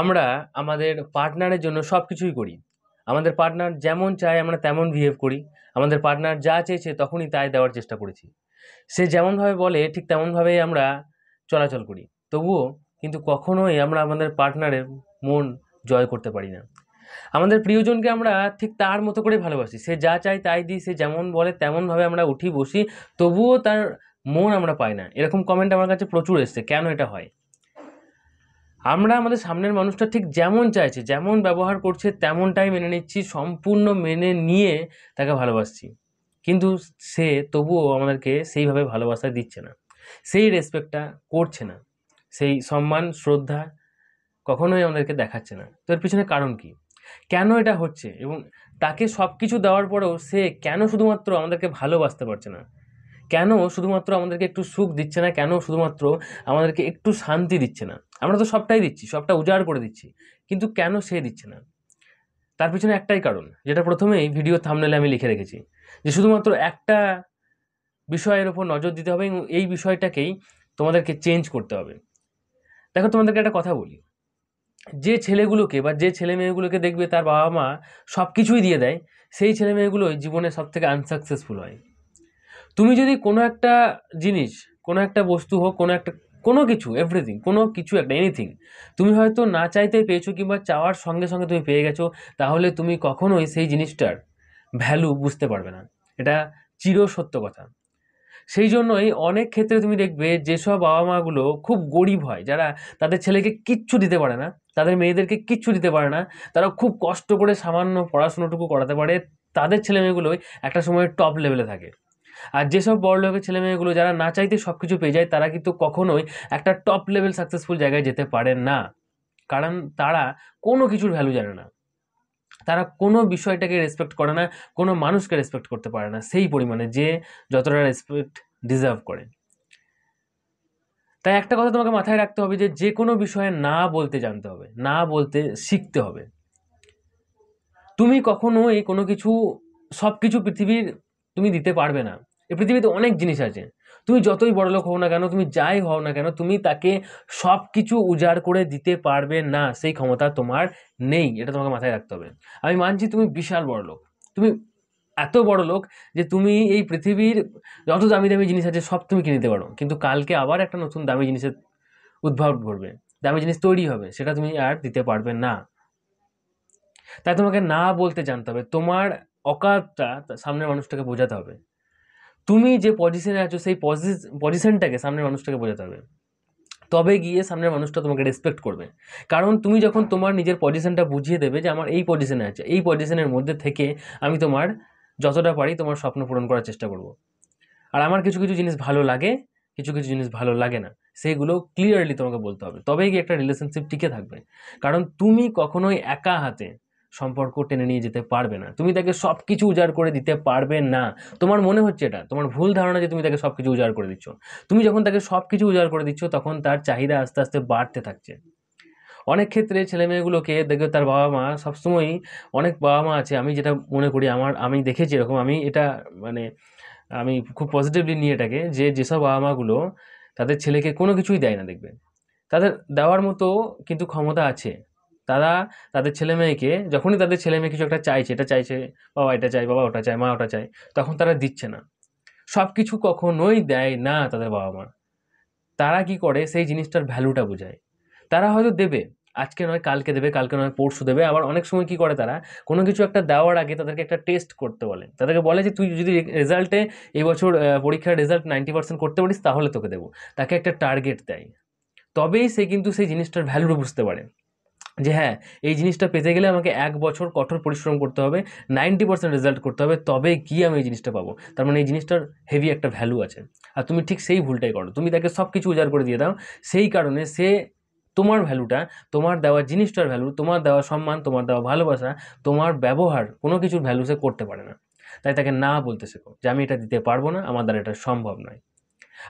আমরা আমাদের পার্টনারের জন্য সব কিছুই করি আমাদের পার্টনার যেমন চায় আমরা তেমন বিহেভ করি আমাদের পার্টনার যা চেয়েছে তখনই তাই দেওয়ার চেষ্টা করেছি সে যেমনভাবে বলে ঠিক তেমনভাবেই আমরা চলাচল করি তবুও কিন্তু কখনোই আমরা আমাদের পার্টনারের মন জয় করতে পারি না আমাদের প্রিয়জনকে আমরা ঠিক তার মতো করে ভালোবাসি সে যা চায় তাই দিই সে যেমন বলে তেমনভাবে আমরা উঠি বসি তবুও তার মন আমরা পাই না এরকম কমেন্ট আমার কাছে প্রচুর এসছে কেন এটা হয় আমরা আমাদের সামনের মানুষটা ঠিক যেমন চাইছে যেমন ব্যবহার করছে তেমনটাই মেনে নিচ্ছি সম্পূর্ণ মেনে নিয়ে তাকে ভালোবাসছি কিন্তু সে তবুও আমাদেরকে সেইভাবে ভালোবাসা দিচ্ছে না সেই রেসপেক্টটা করছে না সেই সম্মান শ্রদ্ধা কখনোই আমাদেরকে দেখাচ্ছে না তো এর পিছনে কারণ কি কেন এটা হচ্ছে এবং তাকে সব কিছু দেওয়ার পরেও সে কেন শুধুমাত্র আমাদেরকে ভালোবাসতে পারছে না কেন শুধুমাত্র আমাদেরকে একটু সুখ দিচ্ছে না কেন শুধুমাত্র আমাদেরকে একটু শান্তি দিচ্ছে না আমরা তো সবটাই দিচ্ছি সবটা উজাড় করে দিচ্ছি কিন্তু কেন সে দিচ্ছে না তার পিছনে একটাই কারণ যেটা প্রথমেই ভিডিও থামনেলে আমি লিখে রেখেছি যে শুধুমাত্র একটা বিষয়ের ওপর নজর দিতে হবে এবং এই বিষয়টাকেই তোমাদেরকে চেঞ্জ করতে হবে দেখো তোমাদেরকে একটা কথা বলি যে ছেলেগুলোকে বা যে ছেলে মেয়েগুলোকে দেখবে তার বাবা মা সব কিছুই দিয়ে দেয় সেই ছেলে মেয়েগুলোই জীবনে সবথেকে আনসাকসেসফুল হয় তুমি যদি কোনো একটা জিনিস কোনো একটা বস্তু হোক কোনো একটা কোনো কিছু এভরিথিং কোনো কিছু একটা এনিথিং তুমি হয়তো না চাইতে পেয়েছো কিংবা চাওয়ার সঙ্গে সঙ্গে তুমি পেয়ে গেছো তাহলে তুমি কখনোই সেই জিনিসটার ভ্যালু বুঝতে পারবে না এটা চির সত্য কথা সেই জন্যই অনেক ক্ষেত্রে তুমি দেখবে যেসব বাবা মাগুলো খুব গরিব হয় যারা তাদের ছেলেকে কিচ্ছু দিতে পারে না তাদের মেয়েদেরকে কিচ্ছু দিতে পারে না তারা খুব কষ্ট করে সামান্য পড়াশুনোটুকু করাতে পারে তাদের ছেলেমেয়েগুলোই একটা সময় টপ লেভেলে থাকে আর যেসব বড়লোকের ছেলে মেয়েগুলো যারা না চাইতে সব কিছু পেয়ে যায় তারা কিন্তু কখনোই একটা টপ লেভেল সাকসেসফুল জায়গায় যেতে পারে না কারণ তারা কোনো কিছুর ভ্যালু জানে না তারা কোনো বিষয়টাকে রেসপেক্ট করে না কোনো মানুষকে রেসপেক্ট করতে পারে না সেই পরিমাণে যে যতটা রেসপেক্ট ডিজার্ভ করে তাই একটা কথা তোমাকে মাথায় রাখতে হবে যে যে কোনো বিষয়ে না বলতে জানতে হবে না বলতে শিখতে হবে তুমি কখনোই কোনো কিছু সব কিছু পৃথিবীর তুমি দিতে পারবে না এই পৃথিবীতে অনেক জিনিস আছে তুমি যতই বড় লোক হও না কেন তুমি যাই হও না কেন তুমি তাকে সব কিছু উজাড় করে দিতে পারবে না সেই ক্ষমতা তোমার নেই এটা তোমাকে মাথায় রাখতে হবে আমি মানছি তুমি বিশাল বড় লোক তুমি এত বড় লোক যে তুমি এই পৃথিবীর যত দামি দামি জিনিস আছে সব তুমি কিনে নিতে পারো কিন্তু কালকে আবার একটা নতুন দামি জিনিসের উদ্ভব ঘটবে দামি জিনিস তৈরি হবে সেটা তুমি আর দিতে পারবে না তাই তোমাকে না বলতে জানতে হবে তোমার অকাতটা সামনের মানুষটাকে বোঝাতে হবে তুমি যে পজিশনে আছো সেই পজিশনটাকে সামনের মানুষটাকে বোঝাতে হবে তবে গিয়ে সামনের মানুষটা তোমাকে রেসপেক্ট করবে কারণ তুমি যখন তোমার নিজের পজিশনটা বুঝিয়ে দেবে যে আমার এই পজিশনে আছে এই পজিশনের মধ্যে থেকে আমি তোমার যতটা পারি তোমার স্বপ্ন পূরণ করার চেষ্টা করব আর আমার কিছু কিছু জিনিস ভালো লাগে কিছু কিছু জিনিস ভালো লাগে না সেগুলো ক্লিয়ারলি তোমাকে বলতে হবে তবেই গিয়ে একটা রিলেশনশিপ টিকে থাকবে কারণ তুমি কখনোই একা হাতে সম্পর্ক টেনে নিয়ে যেতে পারবে না তুমি তাকে সব কিছু উজাড় করে দিতে পারবে না তোমার মনে হচ্ছে এটা তোমার ভুল ধারণা যে তুমি তাকে সব কিছু উজাড় করে দিচ্ছ তুমি যখন তাকে সব কিছু উজাড় করে দিচ্ছ তখন তার চাহিদা আস্তে আস্তে বাড়তে থাকছে অনেক ক্ষেত্রে ছেলে মেয়েগুলোকে দেখবে তার বাবা মা সবসময়ই অনেক বাবা মা আছে আমি যেটা মনে করি আমার আমি দেখেছি এরকম আমি এটা মানে আমি খুব পজিটিভলি নিয়ে এটাকে যে যেসব বাবা মাগুলো তাদের ছেলেকে কোনো কিছুই দেয় না দেখবে তাদের দেওয়ার মতো কিন্তু ক্ষমতা আছে তারা তাদের ছেলে মেয়েকে যখনই তাদের ছেলে মেয়ে কিছু একটা চাইছে এটা চাইছে বাবা এটা চাই বাবা ওটা চাই মা ওটা চাই তখন তারা দিচ্ছে না সব কিছু কখনোই দেয় না তাদের বাবা মা তারা কি করে সেই জিনিসটার ভ্যালুটা বোঝায় তারা হয়তো দেবে আজকে নয় কালকে দেবে কালকে নয় পরশু দেবে আবার অনেক সময় কি করে তারা কোনো কিছু একটা দেওয়ার আগে তাদেরকে একটা টেস্ট করতে বলে তাদেরকে বলে যে তুই যদি রেজাল্টে এই বছর পরীক্ষার রেজাল্ট নাইনটি পার্সেন্ট করতে পারিস তাহলে তোকে দেবো তাকে একটা টার্গেট দেয় তবেই সে কিন্তু সেই জিনিসটার ভ্যালুটা বুঝতে পারে যে হ্যাঁ এই জিনিসটা পেতে গেলে আমাকে এক বছর কঠোর পরিশ্রম করতে হবে নাইনটি পার্সেন্ট রেজাল্ট করতে হবে তবে কি আমি এই জিনিসটা পাবো তার মানে এই জিনিসটার হেভি একটা ভ্যালু আছে আর তুমি ঠিক সেই ভুলটাই করো তুমি তাকে সব কিছু উজাড় করে দিয়ে দাও সেই কারণে সে তোমার ভ্যালুটা তোমার দেওয়া জিনিসটার ভ্যালু তোমার দেওয়া সম্মান তোমার দেওয়া ভালোবাসা তোমার ব্যবহার কোনো কিছুর ভ্যালু সে করতে পারে না তাই তাকে না বলতে শেখো যে আমি এটা দিতে পারবো না আমার দ্বারা এটা সম্ভব নয়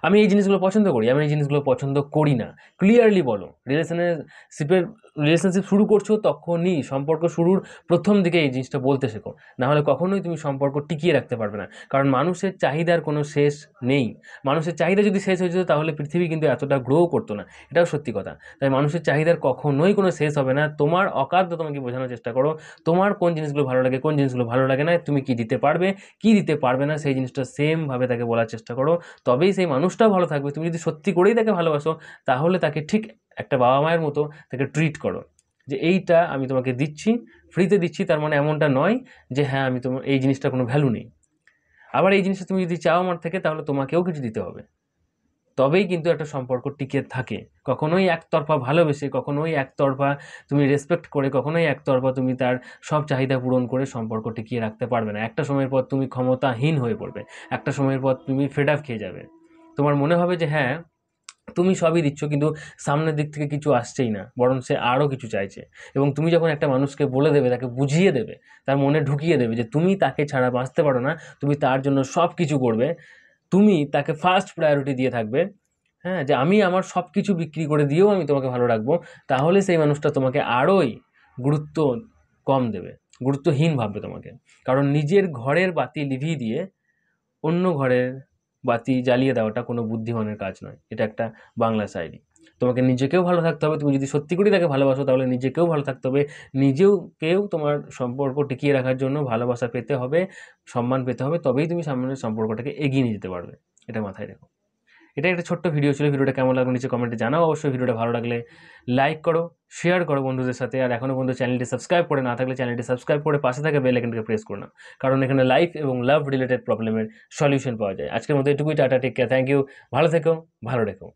আমি এই জিনিসগুলো পছন্দ করি আমি এই জিনিসগুলো পছন্দ করি না ক্লিয়ারলি বলো রিলেশনশিপের রিলেশনশিপ শুরু করছো তখনই সম্পর্ক শুরুর প্রথম দিকে এই জিনিসটা বলতে শেখো নাহলে কখনোই তুমি সম্পর্ক টিকিয়ে রাখতে পারবে না কারণ মানুষের চাহিদার কোনো শেষ নেই মানুষের চাহিদা যদি শেষ হয়ে যেত তাহলে পৃথিবী কিন্তু এতটা গ্রো করতো না এটাও সত্যি কথা তাই মানুষের চাহিদার কখনোই কোনো শেষ হবে না তোমার অকাদ্য তোমাকে বোঝানোর চেষ্টা করো তোমার কোন জিনিসগুলো ভালো লাগে কোন জিনিসগুলো ভালো লাগে না তুমি কি দিতে পারবে কি দিতে পারবে না সেই জিনিসটা সেমভাবে তাকে বলার চেষ্টা করো তবেই সেই মানুষটাও ভালো থাকবে তুমি যদি সত্যি করেই তাকে ভালোবাসো তাহলে তাকে ঠিক একটা বাবা মায়ের মতো তাকে ট্রিট করো যে এইটা আমি তোমাকে দিচ্ছি ফ্রিতে দিচ্ছি তার মানে এমনটা নয় যে হ্যাঁ আমি তোমার এই জিনিসটা কোনো ভ্যালু নেই আবার এই জিনিসটা তুমি যদি চাও আমার থেকে তাহলে তোমাকেও কিছু দিতে হবে তবেই কিন্তু একটা সম্পর্ক টিকে থাকে কখনোই একতরফা ভালোবেসে কখনোই একতরফা তুমি রেসপেক্ট করে কখনোই একতরফা তুমি তার সব চাহিদা পূরণ করে সম্পর্ক টিকিয়ে রাখতে পারবে না একটা সময়ের পর তুমি ক্ষমতাহীন হয়ে পড়বে একটা সময়ের পর তুমি ফেড আপ খেয়ে যাবে তোমার মনে হবে যে হ্যাঁ তুমি সবই দিচ্ছ কিন্তু সামনের দিক থেকে কিছু আসছেই না বরং সে আরও কিছু চাইছে এবং তুমি যখন একটা মানুষকে বলে দেবে তাকে বুঝিয়ে দেবে তার মনে ঢুকিয়ে দেবে যে তুমি তাকে ছাড়া বাঁচতে পারো না তুমি তার জন্য সব কিছু করবে তুমি তাকে ফার্স্ট প্রায়োরিটি দিয়ে থাকবে হ্যাঁ যে আমি আমার সব কিছু বিক্রি করে দিয়েও আমি তোমাকে ভালো রাখবো তাহলে সেই মানুষটা তোমাকে আরোই গুরুত্ব কম দেবে গুরুত্বহীন ভাববে তোমাকে কারণ নিজের ঘরের বাতি লিভিয়ে দিয়ে অন্য ঘরের বাতি জ্বালিয়ে দেওয়াটা কোনো বুদ্ধিমানের কাজ নয় এটা একটা বাংলা শায়রি তোমাকে নিজেকেও ভালো থাকতে হবে তুমি যদি সত্যি করেই তাকে ভালোবাসো তাহলে নিজেকেও ভালো থাকতে হবে নিজেও কেউ তোমার সম্পর্ক টিকিয়ে রাখার জন্য ভালোবাসা পেতে হবে সম্মান পেতে হবে তবেই তুমি সামনের সম্পর্কটাকে এগিয়ে নিয়ে যেতে পারবে এটা মাথায় রেখো এটা একটা ছোট্ট ভিডিও ছিল ভিডিওটা কেমন লাগলো নিচে কমেন্টে জানাও অবশ্যই ভিডিওটা ভালো লাগলে লাইক করো শেয়ার করো বন্ধুদের সাথে আর এখনও বন্ধু চ্যানেলটি সাবস্ক্রাইব করে না থাকলে চ্যানেলটি সাবস্ক্রাইব করে পাশে থাকা বেল আইকনকে প্রেস করো না কারণ এখানে লাইফ এবং লাভ রিলেটেড প্রবলেমের সলিউশন পাওয়া যায় আজকের মতো এটুকুই tata take care thank you ভালো থেকো ভালো রেখো